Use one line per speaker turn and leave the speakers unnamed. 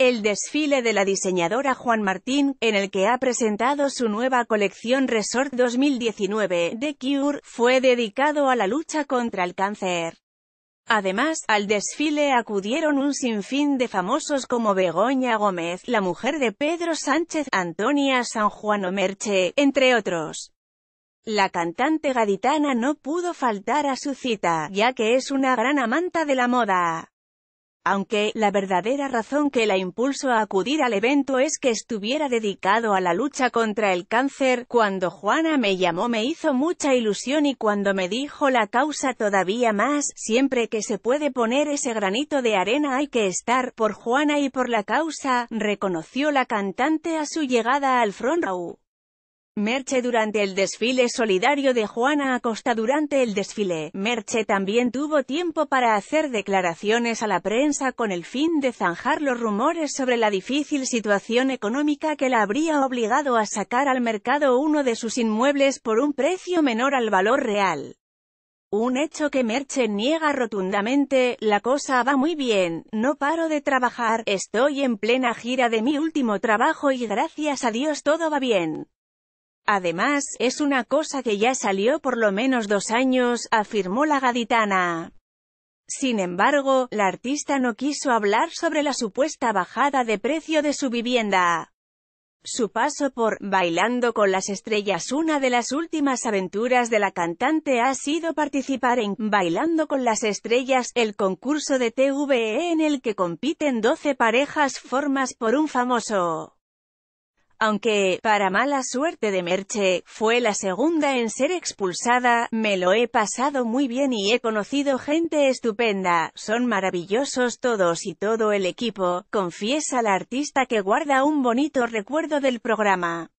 el desfile de la diseñadora Juan Martín, en el que ha presentado su nueva colección Resort 2019, de Cure, fue dedicado a la lucha contra el cáncer. Además, al desfile acudieron un sinfín de famosos como Begoña Gómez, la mujer de Pedro Sánchez, Antonia San Juan Omerche, entre otros. La cantante gaditana no pudo faltar a su cita, ya que es una gran amanta de la moda. Aunque, la verdadera razón que la impulso a acudir al evento es que estuviera dedicado a la lucha contra el cáncer, cuando Juana me llamó me hizo mucha ilusión y cuando me dijo la causa todavía más, siempre que se puede poner ese granito de arena hay que estar, por Juana y por la causa, reconoció la cantante a su llegada al front row. Merche durante el desfile solidario de Juana Acosta Durante el desfile, Merche también tuvo tiempo para hacer declaraciones a la prensa con el fin de zanjar los rumores sobre la difícil situación económica que la habría obligado a sacar al mercado uno de sus inmuebles por un precio menor al valor real. Un hecho que Merche niega rotundamente, la cosa va muy bien, no paro de trabajar, estoy en plena gira de mi último trabajo y gracias a Dios todo va bien. Además, es una cosa que ya salió por lo menos dos años, afirmó la gaditana. Sin embargo, la artista no quiso hablar sobre la supuesta bajada de precio de su vivienda. Su paso por Bailando con las Estrellas Una de las últimas aventuras de la cantante ha sido participar en Bailando con las Estrellas, el concurso de TVE en el que compiten 12 parejas formas por un famoso aunque, para mala suerte de Merche, fue la segunda en ser expulsada, me lo he pasado muy bien y he conocido gente estupenda, son maravillosos todos y todo el equipo, confiesa la artista que guarda un bonito recuerdo del programa.